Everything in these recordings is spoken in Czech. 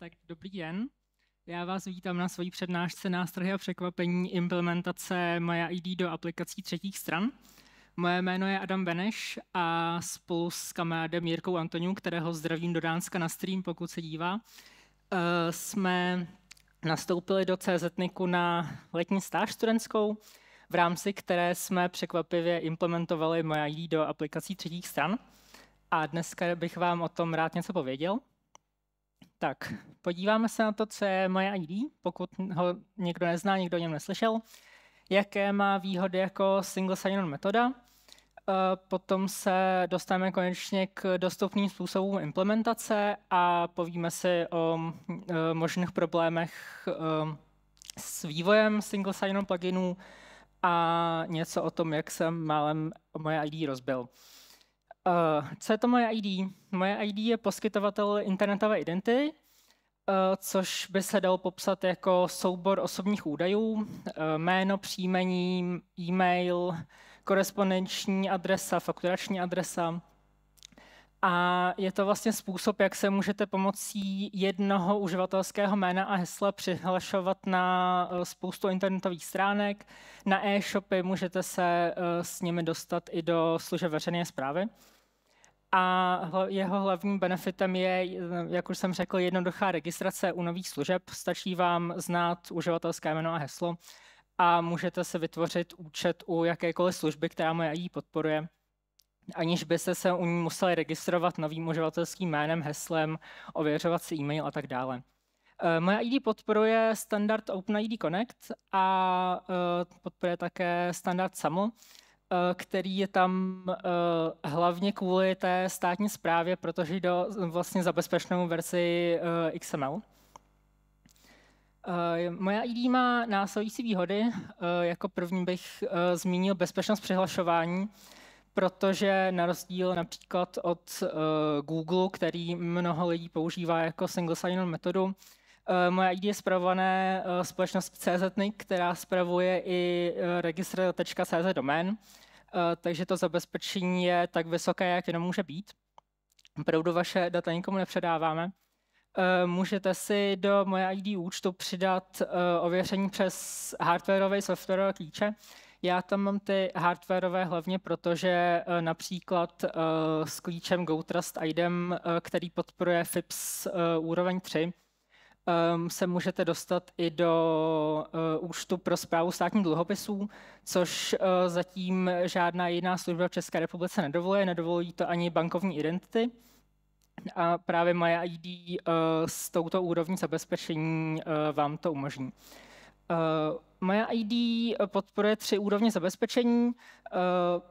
Tak dobrý den. Já vás vítám na své přednášce Nástrohy a překvapení implementace Maya ID do aplikací třetích stran. Moje jméno je Adam Beneš a spolu s kamarádem Jirkou Antoniu, kterého zdravím do Dánska na stream, pokud se dívá, eh, jsme nastoupili do CZNIKu na letní stáž studentskou, v rámci které jsme překvapivě implementovali Maya ID do aplikací třetích stran. A dneska bych vám o tom rád něco pověděl. Tak, podíváme se na to, co je moje ID, pokud ho někdo nezná, někdo o něm neslyšel, jaké má výhody jako single sign-on metoda. Eh, potom se dostaneme konečně k dostupným způsobům implementace a povíme si o mm, eh, možných problémech eh, s vývojem single sign-on pluginů a něco o tom, jak jsem málem moje ID rozbil. Uh, co je to moje ID? Moje ID je poskytovatel internetové identity, uh, což by se dal popsat jako soubor osobních údajů, uh, jméno, příjmení, e-mail, korespondenční adresa, fakturační adresa, a je to vlastně způsob, jak se můžete pomocí jednoho uživatelského jména a hesla přihlašovat na eh, spoustu internetových stránek, na e-shopy, můžete se eh, s nimi dostat i do služeb veřejné zprávy. A jeho hlavním benefitem je, eh, jak už jsem řekl, jednoduchá registrace u nových služeb. Stačí vám znát uživatelské jméno a heslo a můžete se vytvořit účet u jakékoliv služby, která moje AI podporuje aniž by se, se u ní museli registrovat novým uživatelským jménem, heslem, ověřovat si e-mail a tak dále. Eh, moje ID podporuje standard OpenID Connect a eh, podporuje také standard SAML, eh, který je tam hlavně kvůli té státní správě, protože jde vlastně za bezpečnou verzi XML. Moje ID má následující výhody. Jako první bych zmínil bezpečnost přihlašování, protože na rozdíl například od uh, Google, který mnoho lidí používá jako single sign-on metodu, uh, moje ID je spravované uh, společností CZNIC, která spravuje i uh, registr.cz domén, uh, takže to zabezpečení je tak vysoké, jak jenom může být. Opravdu vaše data nikomu nepředáváme. Můžete si do moje ID účtu přidat ověření přes hardwareové softwarové klíče, já tam mám ty hardwareové hlavně, protože eh, například eh, s klíčem GoTrust IDEM, eh, který podporuje FIPS úroveň 3, ehm, se můžete dostat i do účtu pro zprávu státních dluhopisů, což zatím žádná jiná služba v České republice nedovoluje, nedovolí to ani bankovní identity. A právě moje ID s touto úrovní zabezpečení vám to umožní. Moje ID podporuje tři úrovně zabezpečení. Eh,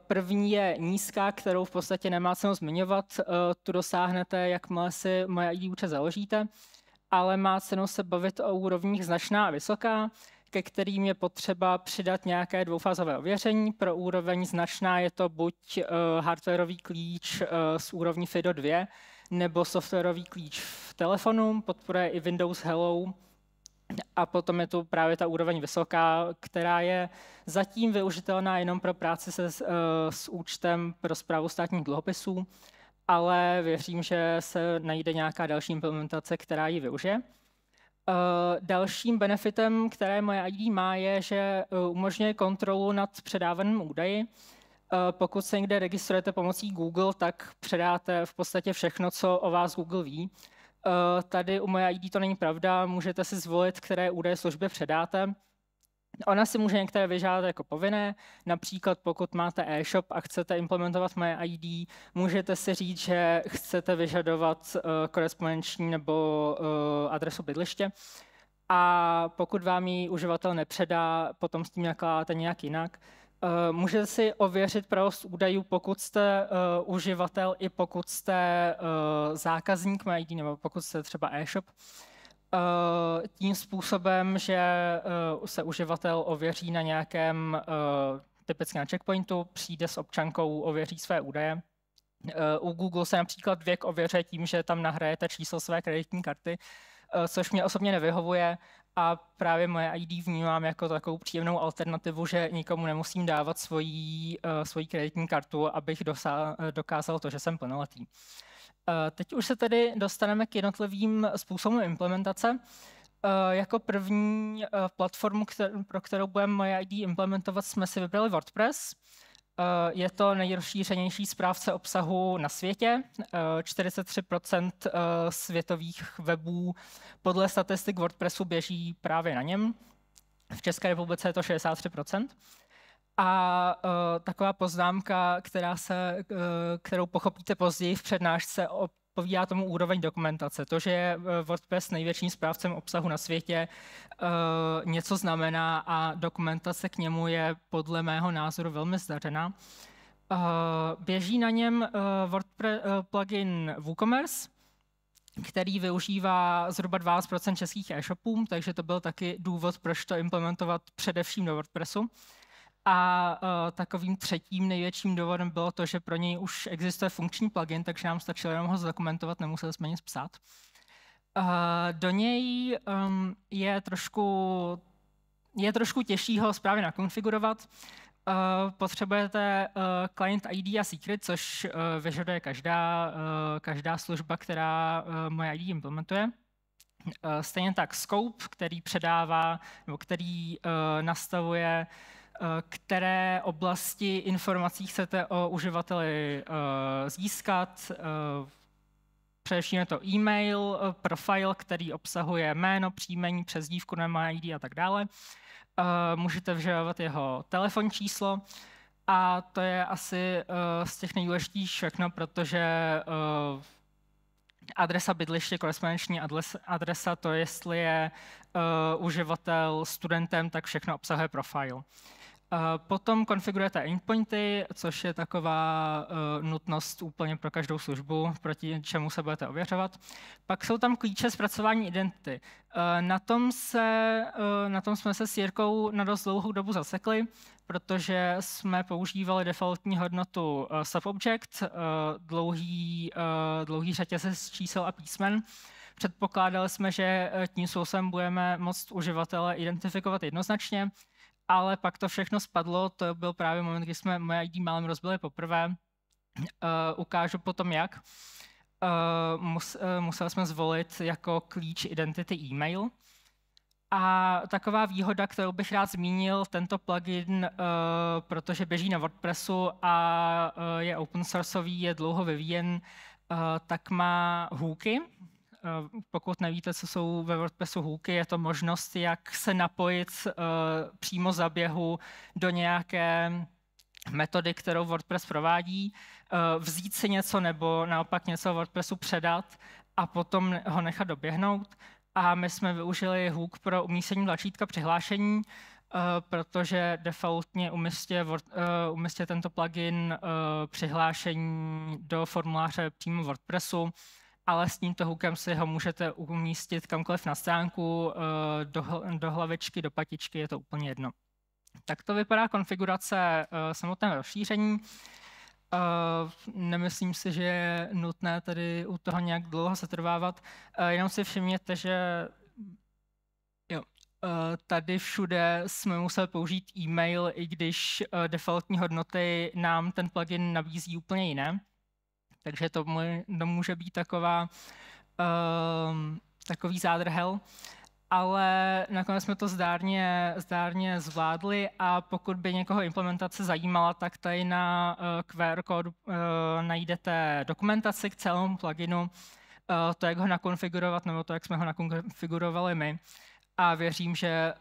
první je nízká, kterou v podstatě nemá cenu zmiňovat. Eh, tu dosáhnete, jakmile si moje ID účet založíte, ale má cenu se bavit o úrovních značná a vysoká, ke kterým je potřeba přidat nějaké dvoufázové ověření. Pro úroveň značná je to buď eh, hardwareový klíč z úrovní FIDO 2, nebo softwarový klíč v telefonu, podporuje i Windows Hello, a potom je tu právě ta úroveň vysoká, která je zatím využitelná jenom pro práci se, s eh, účtem pro zprávu státních dluhopisů, ale věřím, že se najde nějaká další implementace, která ji využije. Eh, dalším benefitem, které moje ID má, je, že eh, umožňuje kontrolu nad předávaným údaji. Pokud se někde registrujete pomocí Google, tak předáte v podstatě všechno, co o vás Google ví Eh, tady u moje ID to není pravda, můžete si zvolit, které údaje službě předáte. Ona si může některé vyžádat jako povinné, například pokud máte e-shop a chcete implementovat moje ID, můžete si říct, že chcete vyžadovat uh, korespondenční nebo uh, adresu bydliště. A pokud vám ji uživatel nepředá, potom s tím nakládáte nějak jinak. Uh, Eh, můžete si ověřit pravost údajů, pokud jste uh, uživatel i pokud jste uh, zákazník MyID nebo pokud jste třeba e-shop. Uh, tím způsobem, že uh, se uživatel ověří na nějakém uh, checkpointu, přijde s občankou, ověří své údaje. U Google se například věk ověře tím, že tam nahrajete číslo své kreditní karty, což mě osobně nevyhovuje, a právě moje ID vnímám jako takovou příjemnou alternativu, že nikomu nemusím dávat svoji, eh, svoji kreditní kartu, abych dosa- eh, dokázal to, že jsem plnoletý. Eh, teď už se tedy dostaneme k jednotlivým způsobům implementace. jako první platformu, pro kterou budeme moje ID implementovat, jsme si vybrali WordPress. Eh, je to nejrozšířenější správce obsahu na světě. 43 eh, eh, světových webů podle statistik WordPressu běží právě na něm. V České republice je to 63 a uh, taková poznámka, která se, uh, kterou pochopíte později v přednášce o odpovídá tomu úroveň dokumentace. To, že je eh, WordPress největším správcem obsahu na světě, eh, něco znamená a dokumentace k němu je podle mého názoru velmi zdařená. Eh, běží na něm WordPress plugin WooCommerce, který využívá zhruba 12 českých e-shopů, takže to byl taky důvod, proč to implementovat především do WordPressu. A uh, takovým třetím největším důvodem bylo to, že pro něj už existuje funkční plugin, takže nám stačilo jenom ho zdokumentovat, nemuseli jsme nic psát. Uh, do něj um, je trošku je trošku těžší ho správně nakonfigurovat. Uh, potřebujete uh, client ID a secret, což uh, vyžaduje každá, každá služba, která moje ID implementuje. Stejně tak scope, který předává, nebo který nastavuje uh, Eh, které oblasti informací chcete o uživateli eh, získat. Eh, především je to e-mail, profil, který obsahuje jméno, příjmení, přezdívku, nemá ID a tak dále. Můžete vžívat jeho telefonní číslo. A to je asi z těch nejdůležitějších všechno, protože adresa bydliště, korespondenční adresa, to jestli je uh, uživatel studentem, tak všechno obsahuje profil. Potom konfigurujete endpointy, což je taková eh, nutnost úplně pro každou službu, proti čemu se budete ověřovat. Pak jsou tam klíče zpracování identity. Eh, na tom, se, eh, na tom jsme se s Jirkou na dost dlouhou dobu zasekli, protože jsme používali defaultní hodnotu subobject, dlouhý, dlouhý řetězec čísel a písmen. Předpokládali jsme, že tím způsobem budeme moct uživatele identifikovat jednoznačně, ale pak to všechno spadlo, to byl právě moment, kdy jsme moje ID málem rozbili poprvé. Uh, ukážu potom jak. Uh, mus, uh, museli jsme zvolit jako klíč identity e-mail. A taková výhoda, kterou bych rád zmínil, tento plugin, uh, protože běží na WordPressu a uh, je open sourceový, je dlouho vyvíjen, uh, tak má hůky, Eh, pokud nevíte, co jsou ve WordPressu hooky, je to možnost, jak se napojit eh, přímo za běhu do nějaké metody, kterou WordPress provádí, eh, vzít si něco nebo naopak něco WordPressu předat a potom ho nechat doběhnout. A my jsme využili hook pro umístění tlačítka přihlášení, protože defaultně umístě, umístě tento plugin přihlášení do formuláře přímo WordPressu ale s tímto hukem si ho můžete umístit kamkoliv na stránku, eh, do, do hlavičky, do patičky, je to úplně jedno. Tak to vypadá konfigurace eh, samotného rozšíření. Eh, nemyslím si, že je nutné tady u toho nějak dlouho setrvávat. Jenom si všimněte, že jo, tady všude jsme museli použít e-mail, i když defaultní hodnoty nám ten plugin nabízí úplně jiné. Takže to, může, to může být taková, um, takový zádrhel. Ale nakonec jsme to zdárně, zdárně zvládli a pokud by někoho implementace zajímala, tak tady na eh, QR kódu eh, najdete dokumentaci k celému pluginu, eh, to, jak ho nakonfigurovat, nebo to, jak jsme ho nakonfigurovali my. A věřím, že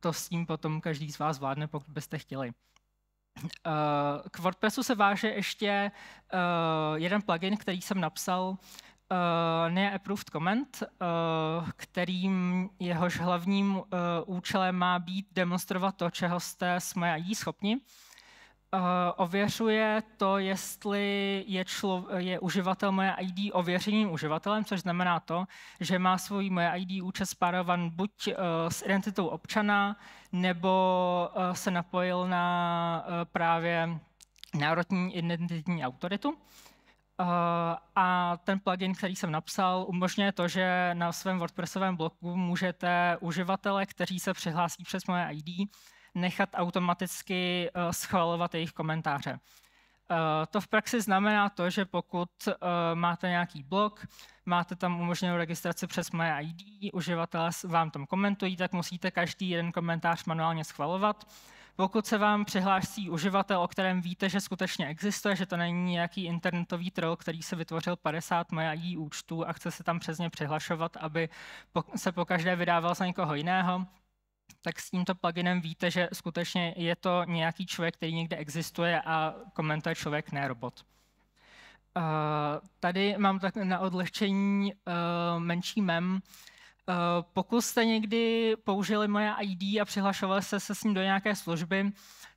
to s tím potom každý z vás zvládne, pokud byste chtěli. Eh, k WordPressu se váže ještě eh, jeden plugin, který jsem napsal, uh, Approved comment, uh, kterým jehož hlavním uh, účelem má být demonstrovat to, čeho jste s mají schopni uh, ověřuje to, jestli je, člo, je uživatel moje ID ověřeným uživatelem, což znamená to, že má svůj moje ID účet spárovan buď uh, s identitou občana, nebo uh, se napojil na uh, právě národní identitní autoritu. Uh, a ten plugin, který jsem napsal, umožňuje to, že na svém WordPressovém bloku můžete uživatele, kteří se přihlásí přes moje ID, nechat automaticky eh, schvalovat jejich komentáře. Eh, to v praxi znamená to, že pokud eh, máte nějaký blog, máte tam umožněnou registraci přes moje ID, uživatelé vám tam komentují, tak musíte každý jeden komentář manuálně schvalovat. Pokud se vám přihlásí uživatel, o kterém víte, že skutečně existuje, že to není nějaký internetový troll, který se vytvořil 50 ID účtů a chce se tam přesně přihlašovat, aby se pokaždé vydával za někoho jiného, tak s tímto pluginem víte, že skutečně je to nějaký člověk, který někde existuje a komentuje člověk, ne robot. Uh, tady mám tak na odlehčení uh, menší mem. Uh, pokud jste někdy použili moje ID a přihlašovali jste se s ním do nějaké služby,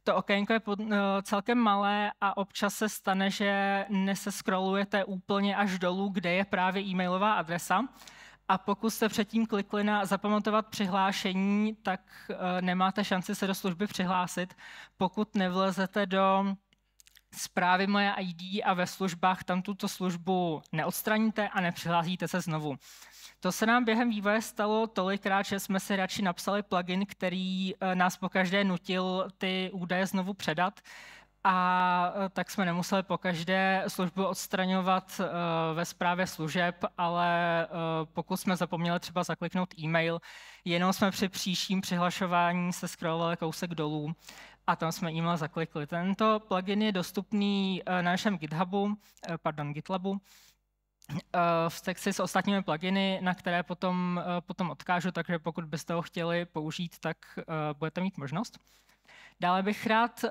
to okénko je pod, uh, celkem malé a občas se stane, že neseskrolujete úplně až dolů, kde je právě e-mailová adresa a pokud jste předtím klikli na zapamatovat přihlášení, tak eh, nemáte šanci se do služby přihlásit. Pokud nevlezete do zprávy Moje ID a ve službách tam tuto službu neodstraníte a nepřihlásíte se znovu. To se nám během vývoje stalo tolikrát, že jsme si radši napsali plugin, který eh, nás pokaždé nutil ty údaje znovu předat a eh, tak jsme nemuseli po každé službu odstraňovat eh, ve zprávě služeb, ale eh, pokud jsme zapomněli třeba zakliknout e-mail, jenom jsme při příštím přihlašování se scrollovali kousek dolů a tam jsme e-mail zaklikli. Tento plugin je dostupný na našem GitHubu, pardon, GitLabu, v sekci s ostatními pluginy, na které potom, potom odkážu, takže pokud byste ho chtěli použít, tak budete mít možnost. Dále bych rád eh,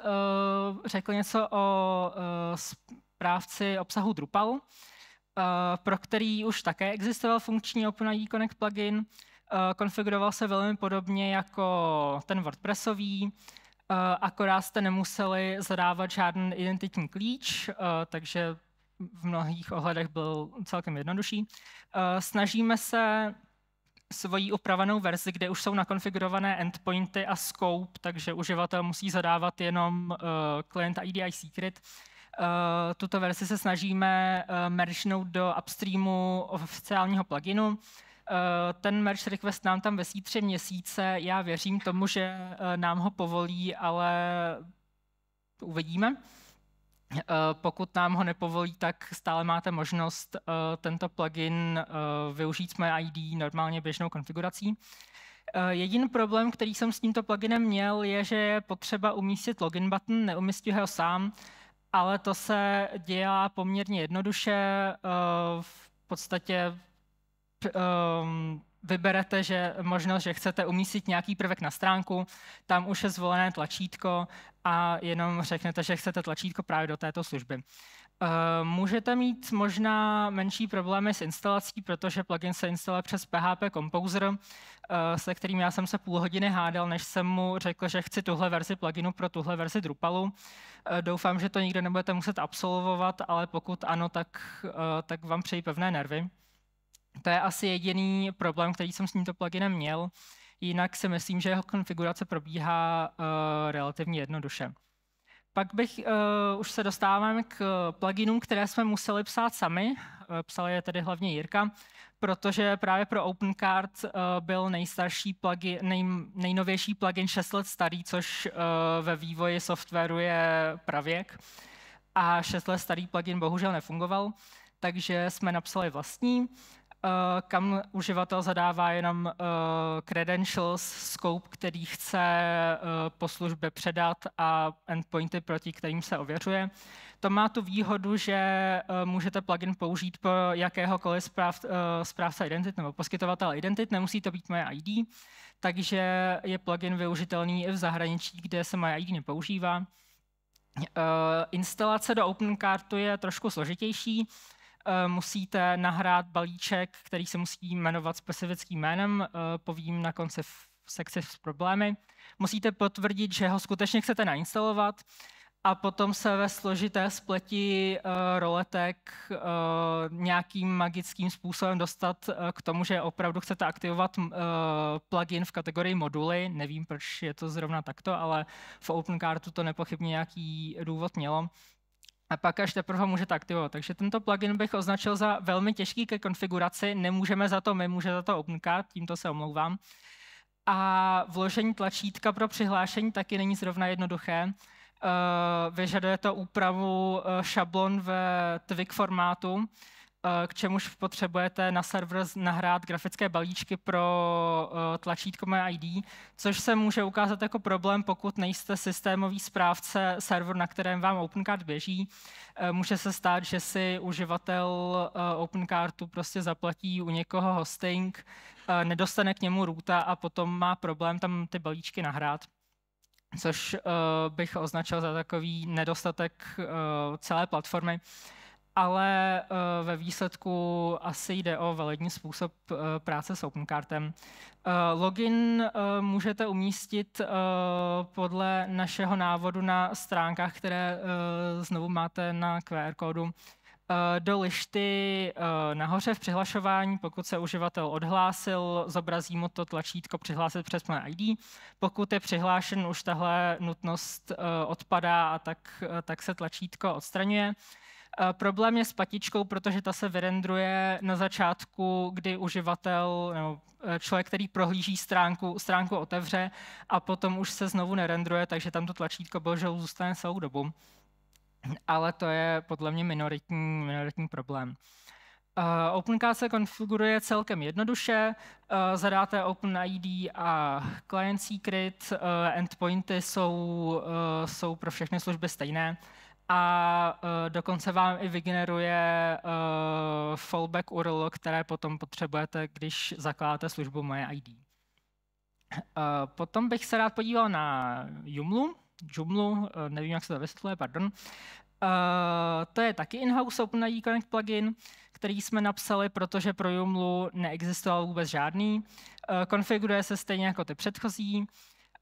řekl něco o eh, správci obsahu Drupal, eh, pro který už také existoval funkční OpenID Connect plugin. Konfiguroval se velmi podobně jako ten WordPressový, akorát jste nemuseli zadávat žádný identitní klíč, takže v mnohých ohledech byl celkem jednodušší. Snažíme se svoji upravenou verzi, kde už jsou nakonfigurované endpointy a scope, takže uživatel musí zadávat jenom klient eh, ID a secret. Eh, tuto verzi se snažíme eh, meržnout do upstreamu oficiálního pluginu. Ten merge request nám tam vesí tři měsíce. Já věřím tomu, že nám ho povolí, ale uvidíme. Eh, pokud nám ho nepovolí, tak stále máte možnost eh, tento plugin eh, využít s Mé ID normálně běžnou konfigurací. Jediný problém, který jsem s tímto pluginem měl, je, že je potřeba umístit login button, neumístit ho sám, ale to se dělá poměrně jednoduše. V podstatě vyberete že možnost, že chcete umístit nějaký prvek na stránku, tam už je zvolené tlačítko a jenom řeknete, že chcete tlačítko právě do této služby. Eh, můžete mít možná menší problémy s instalací, protože plugin se instaluje přes PHP Composer, eh, se kterým já jsem se půl hodiny hádal, než jsem mu řekl, že chci tuhle verzi pluginu pro tuhle verzi Drupalu. Eh, doufám, že to nikde nebudete muset absolvovat, ale pokud ano, tak, tak vám přeji pevné nervy. To je asi jediný problém, který jsem s tímto pluginem měl. Jinak si myslím, že jeho konfigurace probíhá uh, relativně jednoduše. Pak bych, uh, už se dostávám k pluginům, které jsme museli psát sami. Eh, Psal je tedy hlavně Jirka, protože právě pro OpenCard uh, byl nejstarší plugin, nej, nejnovější plugin 6 let starý, což uh, ve vývoji softwaru je pravěk. A 6 let starý plugin bohužel nefungoval, takže jsme napsali vlastní. Eh, kam uživatel zadává jenom eh, credentials, scope, který chce eh, po službě předat a endpointy, proti kterým se ověřuje. To má tu výhodu, že můžete plugin použít pro jakéhokoliv správ, správce identit nebo poskytovatel identit, nemusí to být moje ID, takže je plugin využitelný i v zahraničí, kde se moje ID nepoužívá. Instalace do OpenCartu je trošku složitější Eh, musíte nahrát balíček, který se musí jmenovat specifickým jménem, eh, povím na konci sekci s problémy. Musíte potvrdit, že ho skutečně chcete nainstalovat a potom se ve složité spleti eh, roletek nějakým magickým způsobem dostat k tomu, že opravdu chcete aktivovat plugin v kategorii moduly. Nevím, proč je to zrovna takto, ale v OpenCartu to nepochybně nějaký důvod mělo a pak až teprve ho můžete aktivovat. Takže tento plugin bych označil za velmi těžký ke konfiguraci, nemůžeme za to my, může za to OpenCard, tímto se omlouvám. A vložení tlačítka pro přihlášení taky není zrovna jednoduché. Eh, vyžaduje to úpravu eh, šablon ve Twig formátu, Eh, k čemuž potřebujete na server nahrát grafické balíčky pro eh, tlačítko my ID, což se může ukázat jako problém, pokud nejste systémový správce server, na kterém vám OpenCard běží. Eh, může se stát, že si uživatel OpenCardu prostě zaplatí u někoho hosting, nedostane k němu ruta a potom má problém tam ty balíčky nahrát což bych označil za takový nedostatek celé platformy ale uh, ve výsledku asi jde o validní způsob uh, práce s OpenCartem. Uh, eh, login uh, můžete umístit uh, podle našeho návodu na stránkách, které uh, znovu máte na QR kódu. Uh, do lišty uh, nahoře v přihlašování, pokud se uživatel odhlásil, zobrazí mu to tlačítko přihlásit přes moje ID. Pokud je přihlášen, už tahle nutnost uh, odpadá a tak, uh, tak se tlačítko odstraňuje. Uh, Eh, problém je s patičkou, protože ta se vyrendruje na začátku, kdy uživatel nebo eh, člověk, který prohlíží stránku, stránku otevře a potom už se znovu nerendruje, takže tam to tlačítko bohužel zůstane celou dobu. Ale to je podle mě minoritní, minoritní problém. Uh, OpenCast se konfiguruje celkem jednoduše. Uh, zadáte OpenID a Client Secret. Uh, endpointy jsou, jsou pro všechny služby stejné a eh, dokonce vám i vygeneruje eh, fallback URL, které potom potřebujete, když zakládáte službu Moje ID. Eh, potom bych se rád podíval na Jumlu. uh, nevím, jak se to vysvětluje, pardon. To je taky in-house OpenID Connect plugin, který jsme napsali, protože pro Jumlu neexistoval vůbec žádný. Konfiguruje se stejně jako ty předchozí.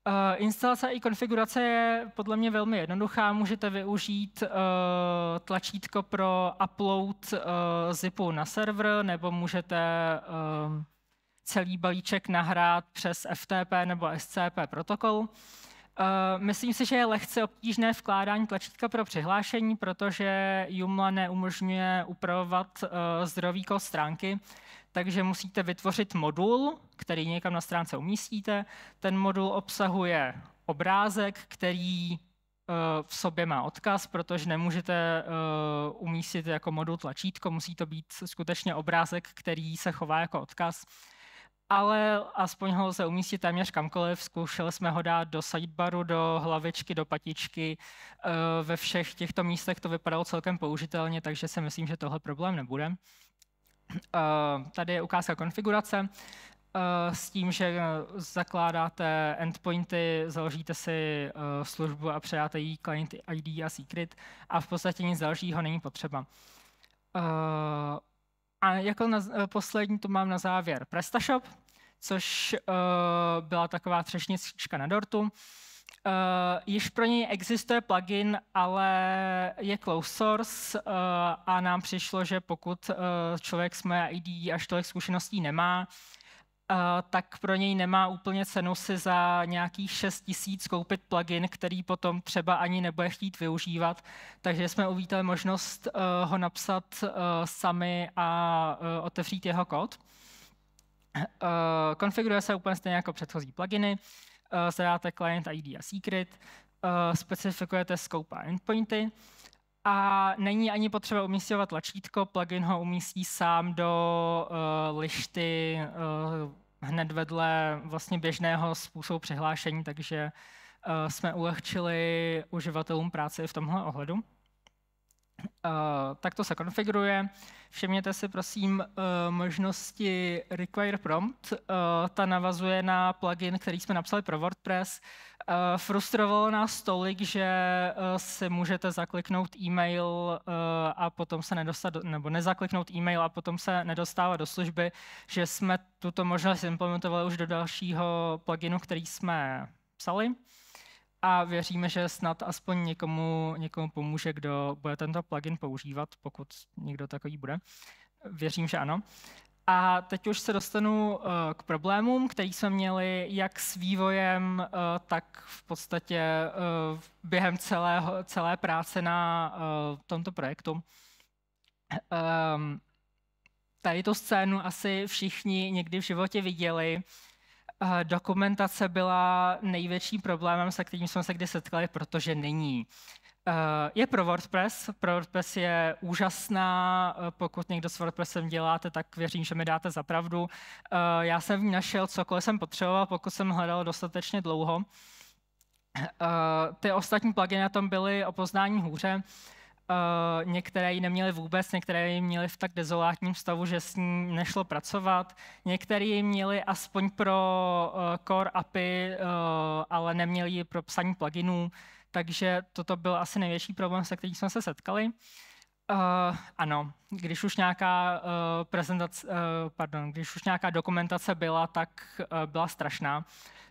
Eh, instalace i konfigurace je podle mě velmi jednoduchá. Můžete využít uh, tlačítko pro upload uh, zipu na server, nebo můžete celý balíček nahrát přes FTP nebo SCP protokol. Eh, myslím si, že je lehce obtížné vkládání tlačítka pro přihlášení, protože Joomla neumožňuje upravovat eh, zdrový kód stránky, takže musíte vytvořit modul, který někam na stránce umístíte. Ten modul obsahuje obrázek, který eh, v sobě má odkaz, protože nemůžete umístit jako modul tlačítko, musí to být skutečně obrázek, který se chová jako odkaz ale aspoň ho lze umístit téměř kamkoliv. Zkoušeli jsme ho dát do sidebaru, do hlavičky, do patičky. E, ve všech těchto místech to vypadalo celkem použitelně, takže si myslím, že tohle problém nebude. E, tady je ukázka konfigurace e, s tím, že zakládáte endpointy, založíte si službu a předáte jí client ID a secret a v podstatě nic dalšího není potřeba. A jako na, poslední tu mám na závěr PrestaShop, což uh, byla taková třešnička na dortu. Uh, již pro něj existuje plugin, ale je closed source uh, a nám přišlo, že pokud uh, člověk s moje ID až tolik zkušeností nemá, tak pro něj nemá úplně cenu si za nějakých 6 tisíc koupit plugin, který potom třeba ani nebude chtít využívat. Takže jsme uvítali možnost eh, ho napsat eh, sami a eh, otevřít jeho kód. Konfiguruje se úplně stejně jako předchozí pluginy. Zadáte client ID a secret, specifikujete scope a endpointy a není ani potřeba umístěvat tlačítko, plugin ho umístí sám do uh, lišty uh, hned vedle vlastně běžného způsobu přihlášení, takže uh, jsme ulehčili uživatelům práce i v tomhle ohledu. Eh, tak to se konfiguruje. Všimněte si prosím eh, možnosti Require Prompt. Eh, ta navazuje na plugin, který jsme napsali pro WordPress. frustrovalo nás tolik, že si můžete zakliknout e-mail a potom se nedostat, nebo nezakliknout e-mail a potom se nedostává do služby, že jsme tuto možnost implementovali už do dalšího pluginu, který jsme psali a věříme, že snad aspoň někomu, někomu pomůže, kdo bude tento plugin používat, pokud někdo takový bude. Věřím, že ano. A teď už se dostanu eh, k problémům, který jsme měli jak s vývojem, eh, tak v podstatě eh, během celého, celé práce na tomto projektu. Ehm, tady tu scénu asi všichni někdy v životě viděli. Eh, dokumentace byla největším problémem, se kterým jsme se kdy setkali, protože není. Eh, je pro WordPress. Pro WordPress je úžasná. Eh, pokud někdo s WordPressem děláte, tak věřím, že mi dáte za pravdu. Já jsem v ní našel cokoliv jsem potřeboval, pokud jsem hledal dostatečně dlouho. Ty ostatní pluginy na tom byly o poznání hůře. Uh, některé ji neměly vůbec, některé ji měly v tak dezolátním stavu, že s ní nešlo pracovat. Některé ji měly aspoň pro uh, core API, uh, eh, ale neměly ji pro psaní pluginů, takže toto byl asi největší problém, se kterým jsme se setkali. Uh, ano, když už nějaká uh, prezentace, uh, pardon, když už nějaká dokumentace byla, tak uh, byla strašná.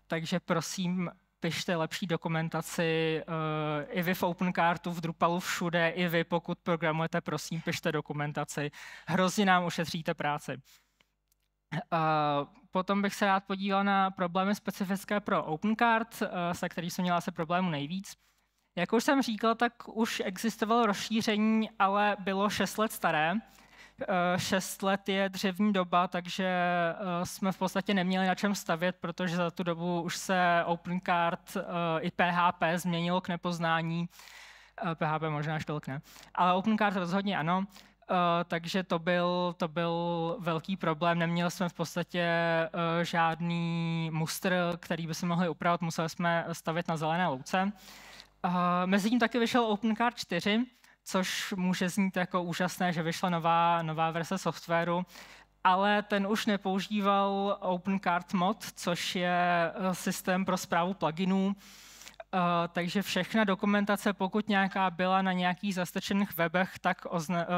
Takže prosím, pište lepší dokumentaci. Eh, I vy v OpenCartu, v Drupalu všude, i vy, pokud programujete, prosím, pište dokumentaci. Hrozně nám ušetříte práci. Eh, potom bych se rád podíval na problémy specifické pro uh, se kterým jsem měla se problému nejvíc. Jak už jsem říkal, tak už existovalo rozšíření, ale bylo 6 let staré. 6 eh, let je dřevní doba, takže eh, jsme v podstatě neměli na čem stavět, protože za tu dobu už se OpenCard eh, i PHP změnilo k nepoznání. PHP možná až tolik ne, ale OpenCard rozhodně ano. Uh, takže to byl, to byl velký problém. Neměli jsme v podstatě uh, žádný mustr, který by se mohli upravit, museli jsme stavět na zelené louce. Uh, Mezitím taky vyšel OpenCard 4, což může znít jako úžasné, že vyšla nová, nová verze softwaru, ale ten už nepoužíval OpenCart mod, což je eh, systém pro zprávu pluginů, Uh, takže všechna dokumentace, pokud nějaká byla na nějakých zastrčených webech, tak ozna, uh,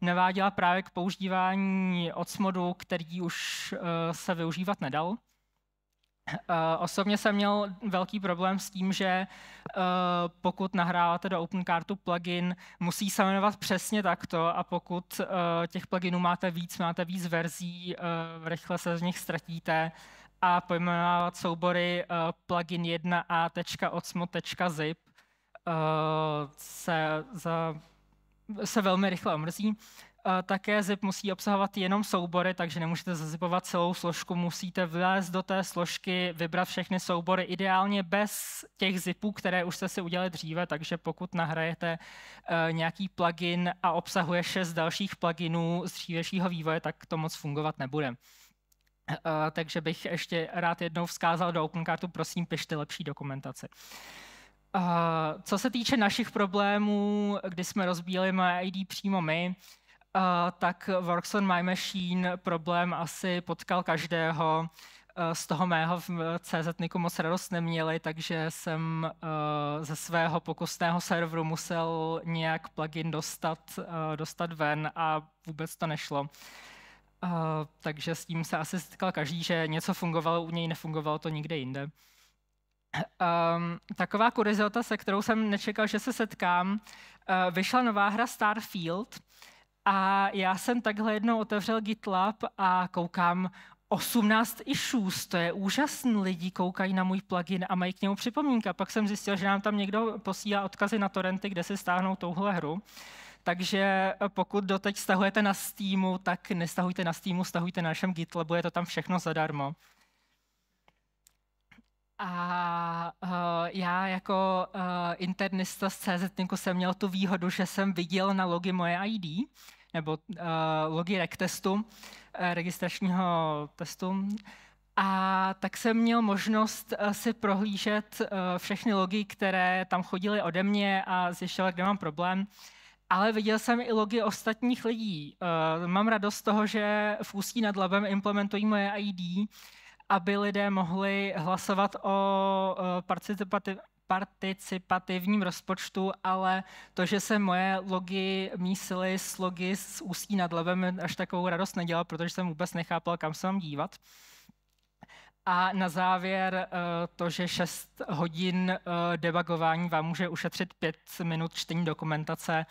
neváděla právě k používání odsmodu, který už uh, se využívat nedal. Eh, osobně jsem měl velký problém s tím, že eh, pokud nahráváte do OpenCartu plugin, musí se jmenovat přesně takto a pokud eh, těch pluginů máte víc, máte víc verzí, rychle se z nich ztratíte a pojmenovat soubory plugin 1a.odsmo.zip se, za, se velmi rychle omrzí také zip musí obsahovat jenom soubory, takže nemůžete zazipovat celou složku, musíte vlézt do té složky, vybrat všechny soubory, ideálně bez těch zipů, které už jste si udělali dříve, takže pokud nahrajete eh, nějaký plugin a obsahuje šest dalších pluginů z dřívějšího vývoje, tak to moc fungovat nebude. Eh, takže bych ještě rád jednou vzkázal do OpenCartu, prosím, pište lepší dokumentaci. Eh, co se týče našich problémů, kdy jsme rozbíjeli MyID přímo my, tak Works on My Machine problém asi potkal každého. E, z toho mého v CZNiku moc radost neměli, takže jsem e, ze svého pokusného serveru musel nějak plugin dostat, e, dostat ven a vůbec to nešlo. takže s tím se asi setkal každý, že něco fungovalo u něj, nefungovalo to nikde jinde. Um, taková kuriozita, se kterou jsem nečekal, že se setkám, uh, vyšla nová hra Starfield, a já jsem takhle jednou otevřel GitLab a koukám, 18 issues, to je úžasný, lidi koukají na můj plugin a mají k němu připomínka. Pak jsem zjistil, že nám tam někdo posílá odkazy na torrenty, kde se stáhnou touhle hru. Takže eh, pokud doteď stahujete na Steamu, tak nestahujte na Steamu, stahujte na našem GitLabu, je to tam všechno zadarmo. A uh, já jako uh, internista z CZ jsem měl tu výhodu, že jsem viděl na logy moje ID, nebo uh, eh, logirec testu, uh, registračního testu. A tak jsem měl možnost uh, si prohlížet uh, všechny logy, které tam chodily ode mě a zjišťovat, kde mám problém. Ale viděl jsem i logy ostatních lidí. Uh, mám radost z toho, že v Ústí nad Labem implementují moje ID, aby lidé mohli hlasovat o participativ- participativním rozpočtu, ale to, že se moje logy mísily s logy s Ústí nad levem, až takovou radost nedělal, protože jsem vůbec nechápal, kam se mám dívat. A na závěr eh, to, že 6 hodin eh, debagování vám může ušetřit 5 minut čtení dokumentace.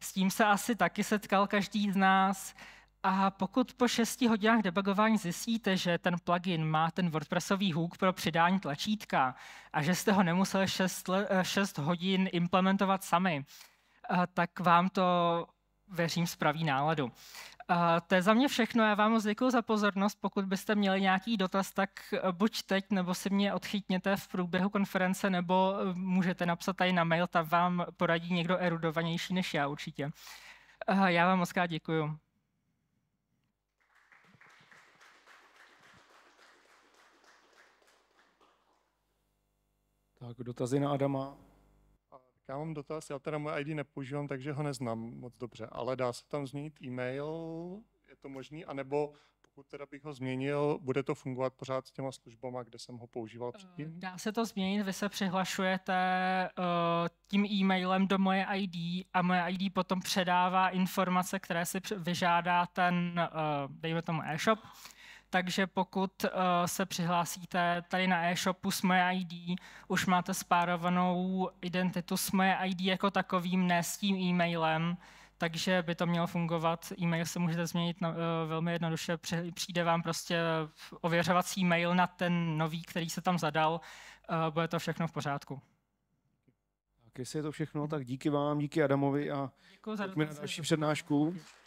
S tím se asi taky setkal každý z nás. A pokud po šesti hodinách debugování zjistíte, že ten plugin má ten WordPressový hook pro přidání tlačítka a že jste ho nemuseli 6, 6 eh, hodin implementovat sami, eh, tak vám to, věřím, spraví náladu. Eh, to je za mě všechno, já vám moc děkuji za pozornost. Pokud byste měli nějaký dotaz, tak buď teď, nebo si mě odchytněte v průběhu konference, nebo můžete napsat tady na mail, tam vám poradí někdo erudovanější než já určitě. Já vám moc krát děkuji. Tak, dotazy na Adama. Já mám dotaz, já teda moje ID nepoužívám, takže ho neznám moc dobře, ale dá se tam změnit e-mail, je to možný, anebo pokud teda bych ho změnil, bude to fungovat pořád s těma službama, kde jsem ho používal předtím? Eh, dá se to změnit, vy se přihlašujete uh, tím e-mailem do moje ID a moje ID potom předává informace, které si vyžádá ten, uh, dejme tomu e-shop, takže pokud uh, se přihlásíte tady na e-shopu s moje ID, už máte spárovanou identitu s moje ID jako takovým, ne s tím e-mailem, takže by to mělo fungovat. E-mail se můžete změnit na, no, uh, eh, velmi jednoduše, přijde vám prostě ověřovací mail na ten nový, který se tam zadal, uh, bude to všechno v pořádku. Tak jestli je to všechno, tak díky vám, díky Adamovi a Děkuji za na další přednášku. Děkuji.